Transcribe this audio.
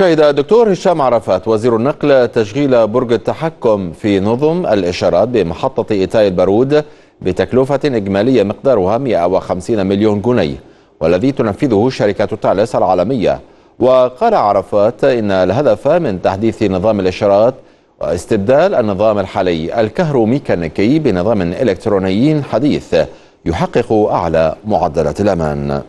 شهد الدكتور هشام عرفات وزير النقل تشغيل برج التحكم في نظم الإشارات بمحطة إيتاي البارود بتكلفة إجمالية مقدارها 150 مليون جنيه والذي تنفذه شركة تالس العالمية وقال عرفات إن الهدف من تحديث نظام الإشارات واستبدال النظام الحالي الكهروميكانيكي بنظام إلكتروني حديث يحقق أعلى معدلات الأمان